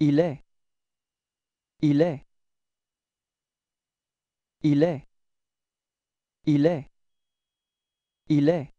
Il est. Il est. Il est. Il est. Il est.